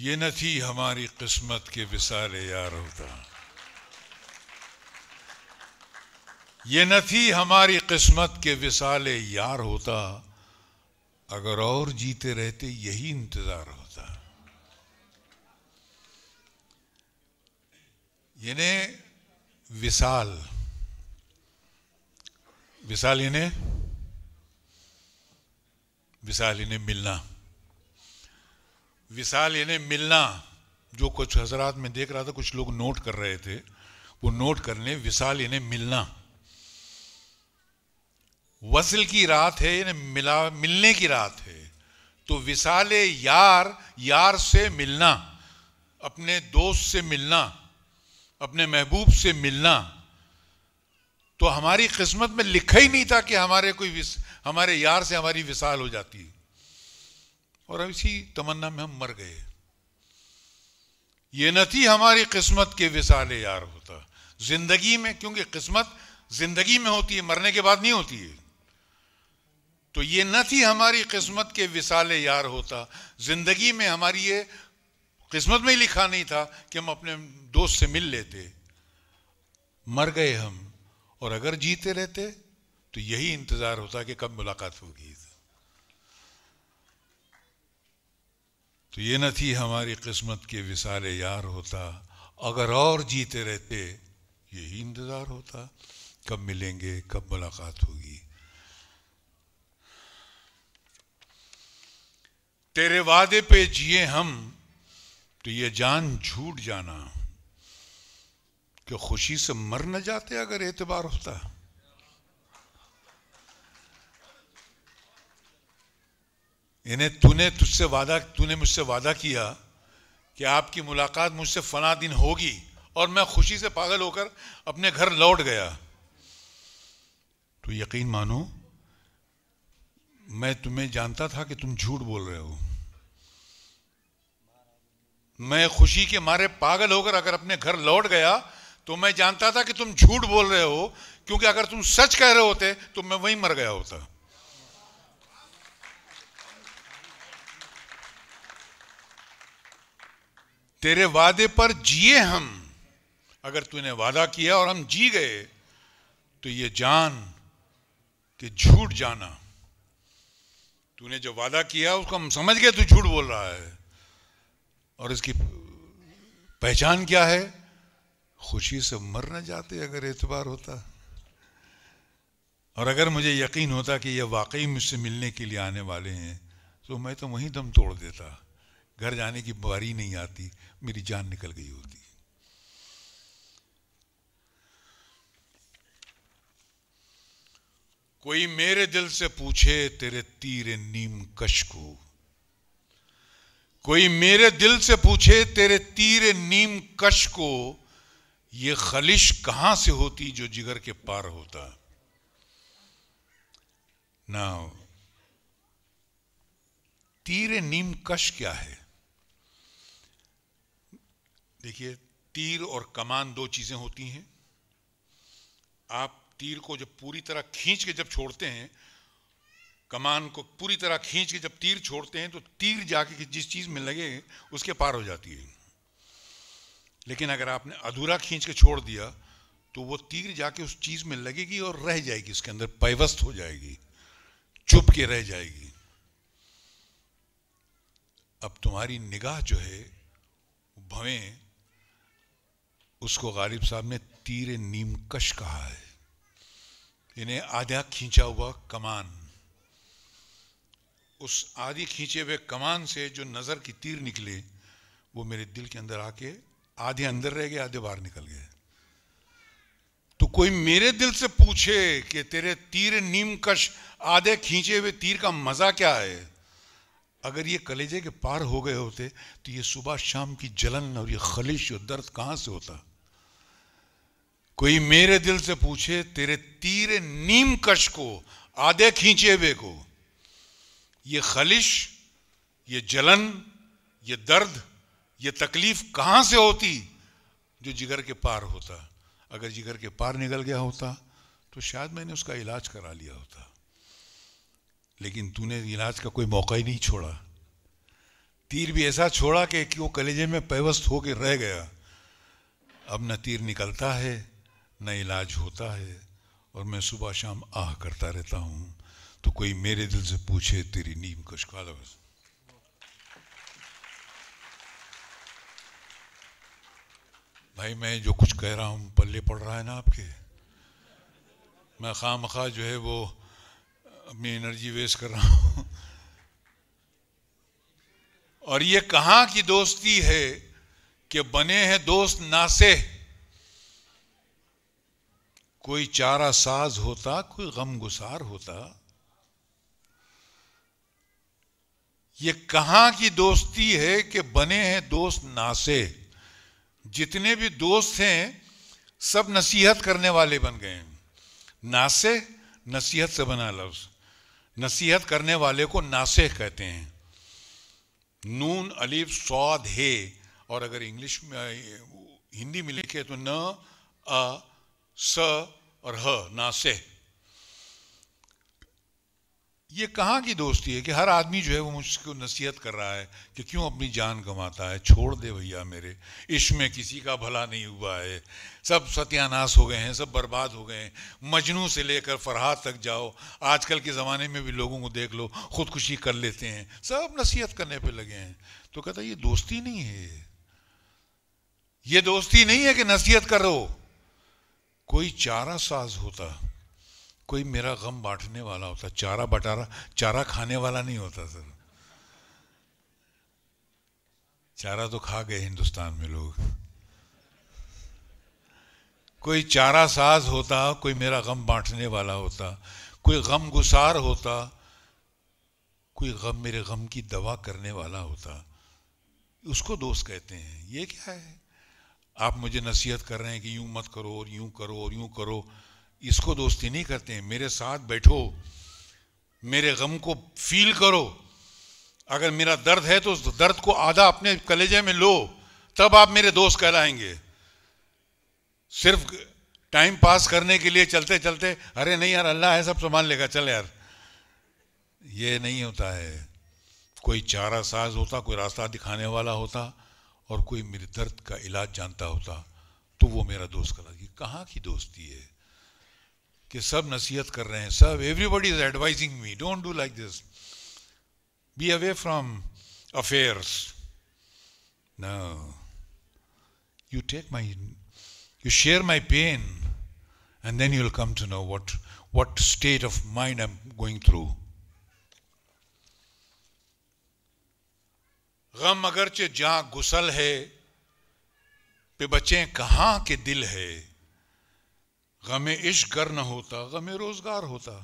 ये न थी हमारी किस्मत के विशाल यार होता ये न थी हमारी किस्मत के विशाल यार होता अगर और जीते रहते यही इंतजार होता इन्हें विशाल विशाल इन्हें विशाल इन्हें मिलना विशाल यानी मिलना जो कुछ हजरात में देख रहा था कुछ लोग नोट कर रहे थे वो नोट करने विशाल यानी मिलना वसल की रात है यानी मिला मिलने की रात है तो विशाल यार यार से मिलना अपने दोस्त से मिलना अपने महबूब से मिलना तो हमारी किस्मत में लिखा ही नहीं था कि हमारे कोई हमारे यार से हमारी विशाल हो जाती है और इसी तमन्ना में हम मर गए ये न थी हमारी किस्मत के विसाले यार होता जिंदगी में क्योंकि किस्मत जिंदगी में होती है मरने के बाद नहीं होती है तो ये न थी हमारी किस्मत के विसाले यार होता जिंदगी में हमारी ये किस्मत में ही लिखा नहीं था कि हम अपने दोस्त से मिल लेते मर गए हम और अगर जीते रहते तो यही इंतज़ार होता कि कब मुलाकात होगी तो ये न थी हमारी किस्मत के विसार यार होता अगर और जीते रहते यही इंतज़ार होता कब मिलेंगे कब मुलाकात होगी तेरे वादे पे जिए हम तो ये जान झूठ जाना कि खुशी से मर न जाते अगर एतबार होता इन्हें तूने तुझसे वादा तूने मुझसे वादा किया कि आपकी मुलाकात मुझसे फना दिन होगी और मैं खुशी से पागल होकर अपने घर लौट गया तो यकीन मानो मैं तुम्हें जानता था कि तुम झूठ बोल रहे हो मैं खुशी के मारे पागल होकर अगर अपने घर लौट गया तो मैं जानता था कि तुम झूठ बोल रहे हो क्योंकि अगर तुम सच कह रहे होते तो मैं वहीं मर गया होता तेरे वादे पर जिए हम अगर तूने वादा किया और हम जी गए तो ये जान कि झूठ जाना तूने जो वादा किया उसको हम समझ गए तू झूठ बोल रहा है और इसकी पहचान क्या है खुशी से मर न जाते अगर एतबार होता और अगर मुझे यकीन होता कि यह वाकई मुझसे मिलने के लिए आने वाले हैं तो मैं तो वहीं दम तोड़ देता घर जाने की बारी नहीं आती मेरी जान निकल गई होती कोई मेरे दिल से पूछे तेरे तीर नीम कश को कोई मेरे दिल से पूछे तेरे तीर नीम कश को ये खलिश कहां से होती जो जिगर के पार होता ना तीर नीम कश क्या है देखिए तीर और कमान दो चीज़ें होती हैं आप तीर को जब पूरी तरह खींच के जब छोड़ते हैं कमान को पूरी तरह खींच के जब तीर छोड़ते हैं तो तीर जाके जिस चीज़ में लगे उसके पार हो जाती है लेकिन अगर आपने अधूरा खींच के छोड़ दिया तो वो तीर जाके उस चीज़ में लगेगी और रह जाएगी उसके अंदर पैवस्त हो जाएगी चुप के रह जाएगी अब तुम्हारी निगाह जो है भवें उसको गालिब साहब ने तीर नीमकश कहा है इन्हें आधा खींचा हुआ कमान उस आधी खींचे हुए कमान से जो नज़र की तीर निकले वो मेरे दिल के अंदर आके आधे अंदर रह गए आधे बाहर निकल गए तो कोई मेरे दिल से पूछे कि तेरे तीर नीमकश आधे खींचे हुए तीर का मज़ा क्या है अगर ये कलेजे के पार हो गए होते तो ये सुबह शाम की जलन और ये खलिश और दर्द कहाँ से होता कोई मेरे दिल से पूछे तेरे तीर नीम कश को आधे खींचे वे को ये खलिश ये जलन ये दर्द ये तकलीफ कहां से होती जो जिगर के पार होता अगर जिगर के पार निकल गया होता तो शायद मैंने उसका इलाज करा लिया होता लेकिन तूने इलाज का कोई मौका ही नहीं छोड़ा तीर भी ऐसा छोड़ा कि वो कलेजे में पेवस्त होकर रह गया अब न तीर निकलता है ना इलाज होता है और मैं सुबह शाम आह करता रहता हूँ तो कोई मेरे दिल से पूछे तेरी नीम कुछ काला भाई मैं जो कुछ कह रहा हूँ पल्ले पड़ रहा है ना आपके मैं खाम खा जो है वो अपनी एनर्जी वेस्ट कर रहा हूँ और ये कहाँ की दोस्ती है कि बने हैं दोस्त नासे से कोई चारा साज होता कोई गम गुसार होता ये कहां की दोस्ती है कि बने हैं दोस्त नासे जितने भी दोस्त हैं सब नसीहत करने वाले बन गए हैं नासे नसीहत से बना लफ्ज नसीहत करने वाले को नासे कहते हैं नून अलीफ सौद हे और अगर इंग्लिश में हिंदी में लिखे तो न अ स और ह ना से ये कहाँ की दोस्ती है कि हर आदमी जो है वो मुझको नसीहत कर रहा है कि क्यों अपनी जान गंवाता है छोड़ दे भैया मेरे इश्क में किसी का भला नहीं हुआ है सब सत्यानाश हो गए हैं सब बर्बाद हो गए हैं मजनू से लेकर फरहाद तक जाओ आजकल के ज़माने में भी लोगों को देख लो खुदकुशी कर लेते हैं सब नसीहत करने पर लगे हैं तो कहता ये दोस्ती नहीं है ये दोस्ती नहीं है कि नसीहत करो कोई चारा साज होता कोई मेरा गम बांटने वाला होता चारा बटारा चारा खाने वाला नहीं होता सर चारा तो खा गए हिंदुस्तान में लोग कोई चारा साज होता कोई मेरा गम बांटने वाला होता कोई गम गुसार होता कोई गम मेरे गम की दवा करने वाला होता उसको दोस्त कहते हैं ये क्या है आप मुझे नसीहत कर रहे हैं कि यूं मत करो और यूं करो और यूं करो इसको दोस्ती नहीं करते हैं मेरे साथ बैठो मेरे गम को फील करो अगर मेरा दर्द है तो उस दर्द को आधा अपने कलेजे में लो तब आप मेरे दोस्त कहलाएंगे सिर्फ टाइम पास करने के लिए चलते चलते अरे नहीं यार अल्लाह है सब संभाल लेगा चल यार ये नहीं होता है कोई चारा साज होता कोई रास्ता दिखाने वाला होता और कोई मेरे दर्द का इलाज जानता होता तो वो मेरा दोस्त कहला ये कहाँ की दोस्ती है कि सब नसीहत कर रहे हैं सब everybody is advising me don't do like this be away from affairs you take my you share my pain and then you will come to know what what state of mind I am going through गम अगरचे जहाँ गुसल है पे बचे कहाँ के दिल है गमे इश्क गर न होता गमे रोजगार होता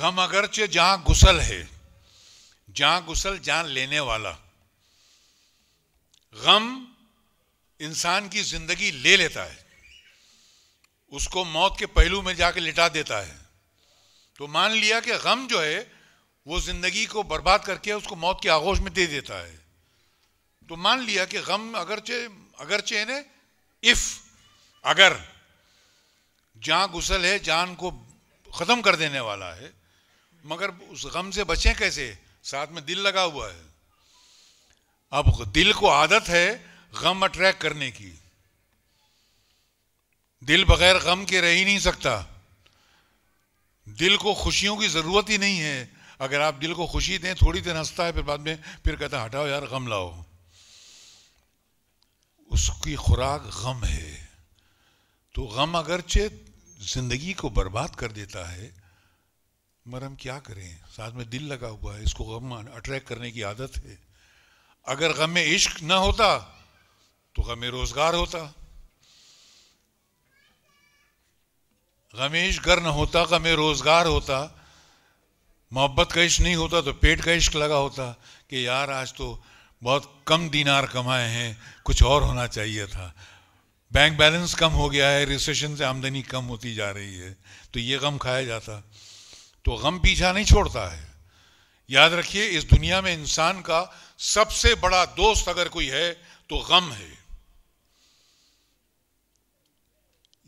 गम अगरचे जहाँ गुसल है जहाँ गुसल जान लेने वाला गम इंसान की जिंदगी ले लेता है उसको मौत के पहलू में जाके लिटा देता है तो मान लिया कि गम जो है वो ज़िंदगी को बर्बाद करके उसको मौत के आगोश में दे देता है तो मान लिया कि गम अगर चे अगरचे है ना इफ़ अगर जहाँ गुसल है जान को ख़त्म कर देने वाला है मगर उस गम से बचे कैसे साथ में दिल लगा हुआ है अब दिल को आदत है गम अट्रैक्ट करने की दिल बगैर गम के रह ही नहीं सकता दिल को खुशियों की ज़रूरत ही नहीं है अगर आप दिल को खुशी दें थोड़ी देर हंसता है फिर बाद में फिर कहता है हटाओ यार गम लाओ उसकी खुराक गम है तो गम अगरचे जिंदगी को बर्बाद कर देता है मगर हम क्या करें साथ में दिल लगा हुआ है इसको गम अट्रैक्ट करने की आदत है अगर गम में इश्क ना होता तो गम रोजगार होता गमेश इश्क न होता गमे रोजगार होता मोहब्बत का इश्क नहीं होता तो पेट का इश्क लगा होता कि यार आज तो बहुत कम दिनार कमाए हैं कुछ और होना चाहिए था बैंक बैलेंस कम हो गया है रिसेशन से आमदनी कम होती जा रही है तो ये गम खाया जाता तो गम पीछा नहीं छोड़ता है याद रखिए इस दुनिया में इंसान का सबसे बड़ा दोस्त अगर कोई है तो गम है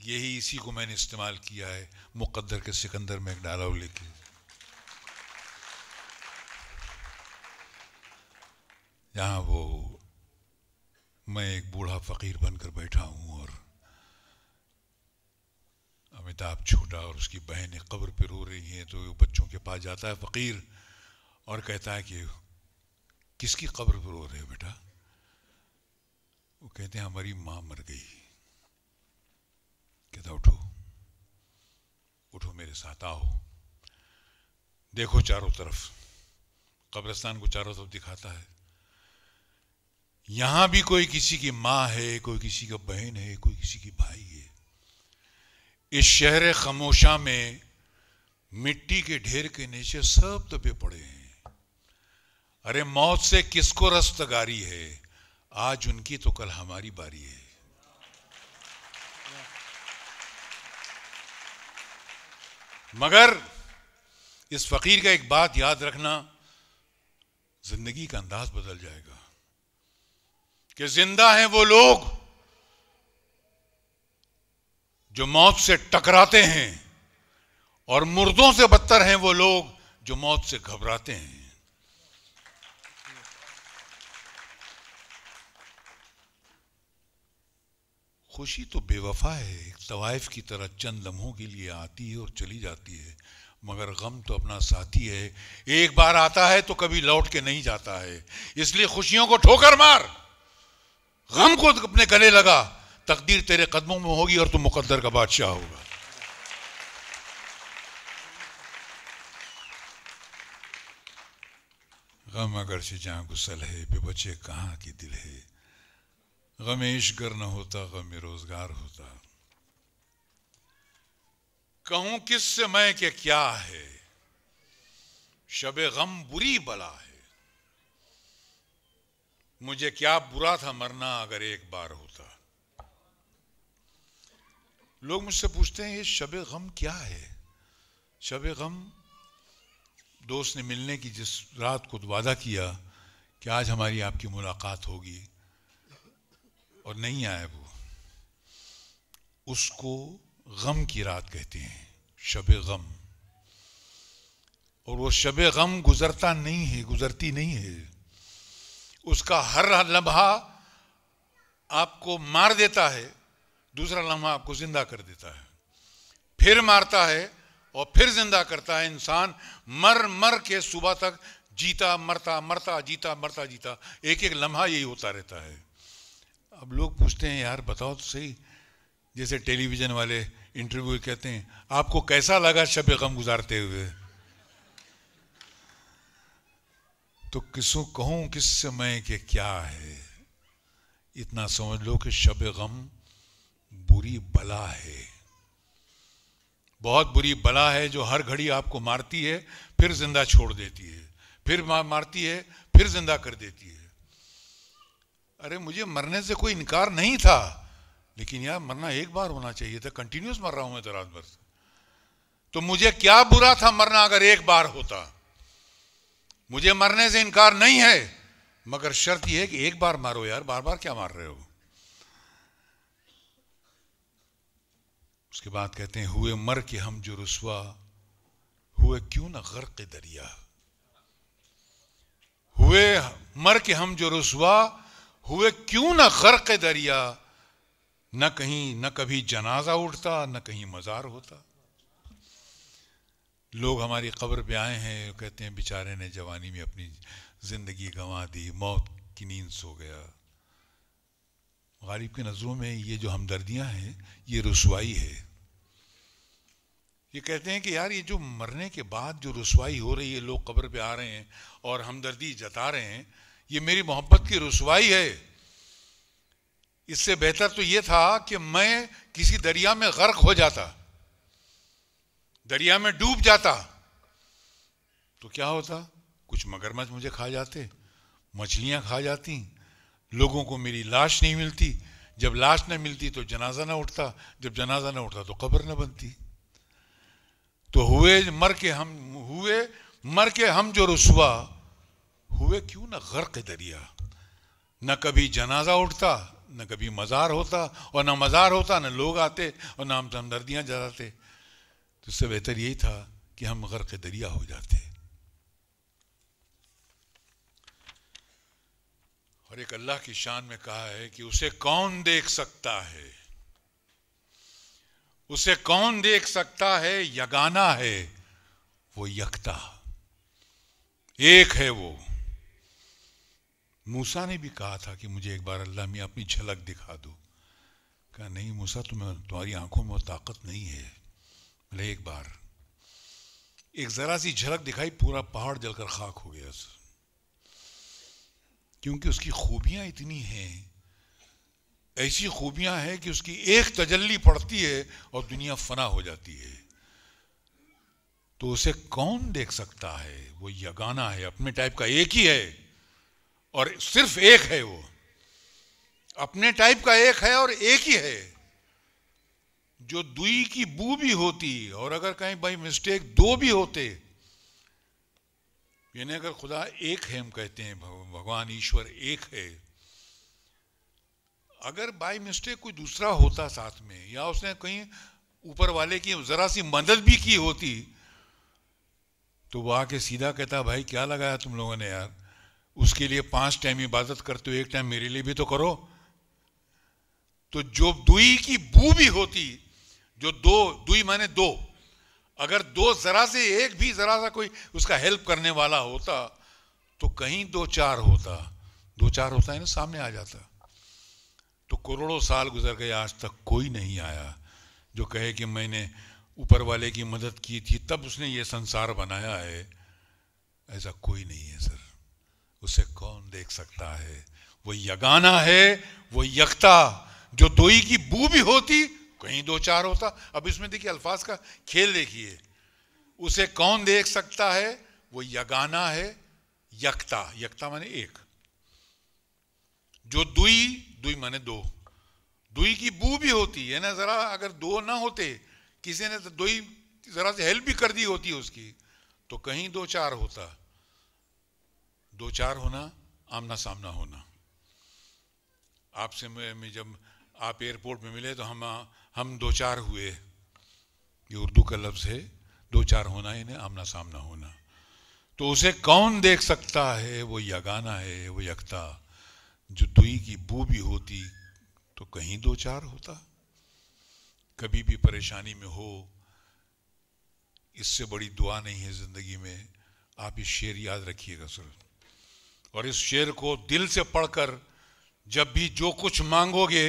यही इसी को मैंने इस्तेमाल किया है मुकद्दर के सिकंदर में एक डायलॉग लेके जहाँ वो मैं एक बूढ़ा फ़कीर बनकर बैठा हूँ और अमिताभ छोटा और उसकी बहन एक कब्र पर रो रही हैं तो बच्चों के पास जाता है फ़कीर और कहता है कि किसकी कब्र पर रो रहे हो बेटा वो कहते हैं हमारी माँ मर गई कहता उठो उठो मेरे साथ आओ देखो चारों तरफ कब्रस्तान को चारों तरफ दिखाता है यहां भी कोई किसी की मां है कोई किसी का बहन है कोई किसी की भाई है इस शहर खामोशा में मिट्टी के ढेर के नीचे सब दबे पड़े हैं अरे मौत से किसको रस्तगारी है आज उनकी तो कल हमारी बारी है मगर इस फकीर का एक बात याद रखना जिंदगी का अंदाज बदल जाएगा कि जिंदा हैं वो लोग जो मौत से टकराते हैं और मुर्दों से बदतर हैं वो लोग जो मौत से घबराते हैं खुशी तो बेवफा है एक तवाइफ की तरह चंद लम्हों के लिए आती है और चली जाती है मगर गम तो अपना साथी है एक बार आता है तो कभी लौट के नहीं जाता है इसलिए खुशियों को ठोकर मार गम को अपने गले लगा तकदीर तेरे कदमों में होगी और तुम मुकद्दर का बादशाह होगा गम अगर से जहां गुसल है पे बचे कहाँ की दिल है गम ईशगर न होता गम रोजगार होता कहूं किस से मैं के क्या है शबे गम बुरी बला है मुझे क्या बुरा था मरना अगर एक बार होता लोग मुझसे पूछते हैं ये शब गम क्या है शब गम दोस्त ने मिलने की जिस रात को वादा किया कि आज हमारी आपकी मुलाकात होगी और नहीं आया वो उसको गम की रात कहते हैं शब गम और वो शब गम गुजरता नहीं है गुजरती नहीं है उसका हर लम्हा आपको मार देता है दूसरा लम्हा आपको जिंदा कर देता है फिर मारता है और फिर जिंदा करता है इंसान मर मर के सुबह तक जीता मरता मरता जीता मरता जीता एक एक लम्हा यही होता रहता है अब लोग पूछते हैं यार बताओ तो सही जैसे टेलीविज़न वाले इंटरव्यू कहते हैं आपको कैसा लगा शब गम गुजारते हुए तो किसो कहूँ किस समय के क्या है इतना समझ लो कि शब गम बुरी बला है बहुत बुरी बला है जो हर घड़ी आपको मारती है फिर जिंदा छोड़ देती है फिर मारती है फिर जिंदा कर देती है अरे मुझे मरने से कोई इनकार नहीं था लेकिन यार मरना एक बार होना चाहिए था कंटिन्यूस मर रहा हूं मैं तो रात भर से तो मुझे क्या बुरा था मरना अगर एक बार होता मुझे मरने से इनकार नहीं है मगर शर्त यह है कि एक बार मारो यार बार बार क्या मार रहे हो उसके बाद कहते हैं हुए मर के हम जो रसुआ हुए क्यों ना गर्क दरिया हुए मर के हम जो रसुआ हुए क्यों ना गर्क दरिया न कहीं न कभी जनाजा उठता न कहीं मजार होता लोग हमारी कब्र पे आए हैं कहते हैं बेचारे ने जवानी में अपनी ज़िंदगी गंवा दी मौत की नींद सो गया गरीब की नज़रों में ये जो हमदर्दियाँ हैं ये रसवाई है ये कहते हैं कि यार ये जो मरने के बाद जो रसवाई हो रही है लोग कब्र पे आ रहे हैं और हमदर्दी जता रहे हैं ये मेरी मोहब्बत की रसवाई है इससे बेहतर तो ये था कि मैं किसी दरिया में गर्क हो जाता दरिया में डूब जाता तो क्या होता कुछ मगरमच्छ मुझे खा जाते मछलियां खा जाती लोगों को मेरी लाश नहीं मिलती जब लाश न मिलती तो जनाजा ना उठता जब जनाजा ना उठता तो कब्र ना बनती तो हुए मर के हम हुए मर के हम जो रसुआ हुए क्यों ना गर्क दरिया न कभी जनाजा उठता न कभी मज़ार होता और ना मज़ार होता न लोग आते और ना हम हमदर्दियाँ जताते तो उससे बेहतर यही था कि हम गर्क दरिया हो जाते और एक अल्लाह की शान में कहा है कि उसे कौन देख सकता है उसे कौन देख सकता है यगाना है वो यकता एक है वो मूसा ने भी कहा था कि मुझे एक बार अल्लाह में अपनी झलक दिखा दो कहा नहीं मूसा तुम्हें तुम्हारी आंखों में ताकत नहीं है भले एक बार एक ज़रा सी झलक दिखाई पूरा पहाड़ जलकर खाक हो गया क्योंकि उसकी खूबियां इतनी हैं ऐसी खूबियां हैं कि उसकी एक तजल्ली पड़ती है और दुनिया फना हो जाती है तो उसे कौन देख सकता है वो यगाना है अपने टाइप का एक ही है और सिर्फ एक है वो अपने टाइप का एक है और एक ही है जो दुई की बू भी होती और अगर कहीं बाई मिस्टेक दो भी होते यानी अगर खुदा एक है हम कहते हैं भगवान ईश्वर एक है अगर बाई मिस्टेक कोई दूसरा होता साथ में या उसने कहीं ऊपर वाले की जरा सी मदद भी की होती तो वो आके सीधा कहता भाई क्या लगाया तुम लोगों ने यार उसके लिए पांच टाइम इबादत करते हो एक टाइम मेरे लिए भी तो करो तो जो दुई की बू भी होती जो दो दुई माने दो अगर दो जरा से एक भी जरा सा कोई उसका हेल्प करने वाला होता तो कहीं दो चार होता दो चार होता है ना सामने आ जाता तो करोड़ों साल गुजर गए आज तक कोई नहीं आया जो कहे कि मैंने ऊपर वाले की मदद की थी तब उसने ये संसार बनाया है ऐसा कोई नहीं है सर उसे कौन देख सकता है वो यगाना है वो यकता जो दोई की बू भी होती कहीं दो चार होता अब इसमें देखिए अल्फाज का खेल देखिए उसे कौन देख सकता है वो यगाना है यकता यकता माने एक जो दुई दुई माने दो दुई की बू भी होती है ना जरा अगर दो ना होते किसी ने तो दुई जरा से हेल्प भी कर दी होती उसकी तो कहीं दो चार होता दो चार होना आमना सामना होना आपसे मैं जब आप एयरपोर्ट में मिले तो हम हम दो चार हुए ये उर्दू का लफ्ज़ है दो चार होना ही आमना सामना होना तो उसे कौन देख सकता है वो यगाना है वो यकता जो दुई की बू भी होती तो कहीं दो चार होता कभी भी परेशानी में हो इससे बड़ी दुआ नहीं है ज़िंदगी में आप इस शेर याद रखिएगा सर और इस शेर को दिल से पढ़कर जब भी जो कुछ मांगोगे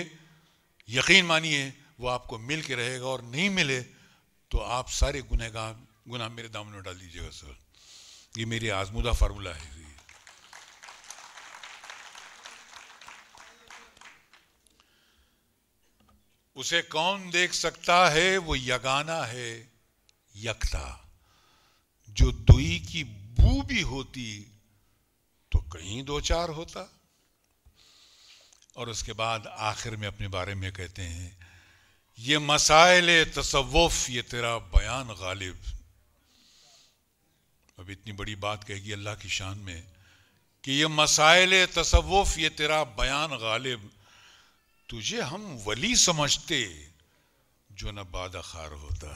यकीन मानिए वो आपको मिल के रहेगा और नहीं मिले तो आप सारे गुनहगार गुना मेरे दामन में डाल दीजिएगा सर ये मेरी आजमुदा फार्मूला है उसे कौन देख सकता है वो यगाना है यकता जो दुई की बू भी होती तो कहीं दो चार होता और उसके बाद आखिर में अपने बारे में कहते हैं ये मसाइल तसवुफ़ ये तेरा बयान गालिब अब इतनी बड़ी बात कहेगी अल्लाह की शान में कि ये मसाइल तसवुफ़ ये तेरा बयान गालिब तुझे हम वली समझते जो न खार होता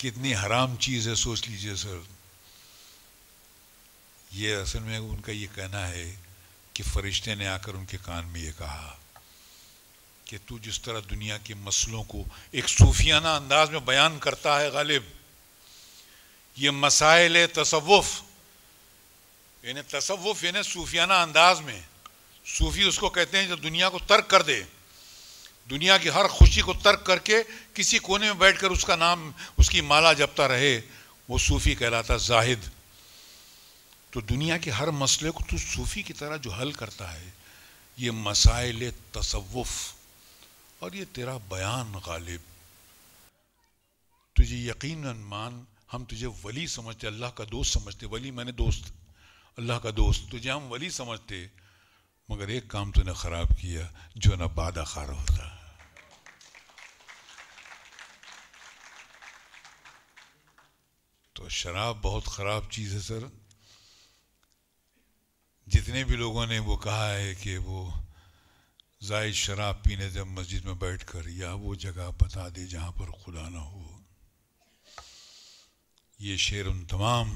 कितनी हराम चीज़ है सोच लीजिए सर ये असल में उनका ये कहना है कि फरिश्ते ने आकर उनके कान में ये कहा कि तू जिस तरह दुनिया के मसलों को एक सूफियाना अंदाज में बयान करता है गालिब ये मसाइल तसवुफ यानी तसवुफ यानी सूफियाना अंदाज में सूफी उसको कहते हैं जो दुनिया को तर्क कर दे दुनिया की हर खुशी को तर्क करके किसी कोने में बैठकर उसका नाम उसकी माला जपता रहे वो सूफी कहलाता जाहिद तो दुनिया के हर मसले को तू सूफ़ी की तरह जो हल करता है ये मसाइल तसवुफ़ और ये तेरा बयान गालिब तुझे यकीन मान हम तुझे वली समझते अल्लाह का दोस्त समझते वली मैंने दोस्त अल्लाह का दोस्त तुझे हम वली समझते मगर एक काम तूने ख़राब किया जो ना बादा खार होता तो शराब बहुत ख़राब चीज़ है सर जितने भी लोगों ने वो कहा है कि वो जायद शराब पीने जब मस्जिद में बैठ कर या वो जगह बता दे जहाँ पर खुदा ना हो ये शेर उन तमाम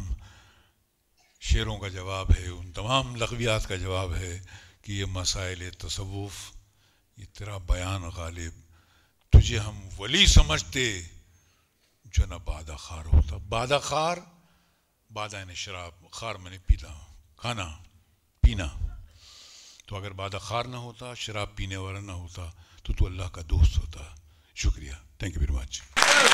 शेरों का जवाब है उन तमाम लगवियात का जवाब है कि ये मसाइल तसवुफ़ ये तेरा बयान गालिब तुझे हम वली समझते जो ना बादा खार होता बादा खार बादा ने शराब खार मैंने पीता खाना पीना तो अगर बादाखार ना होता शराब पीने वाला ना होता तो तू अल्लाह का दोस्त होता शुक्रिया थैंक यू वेरी मच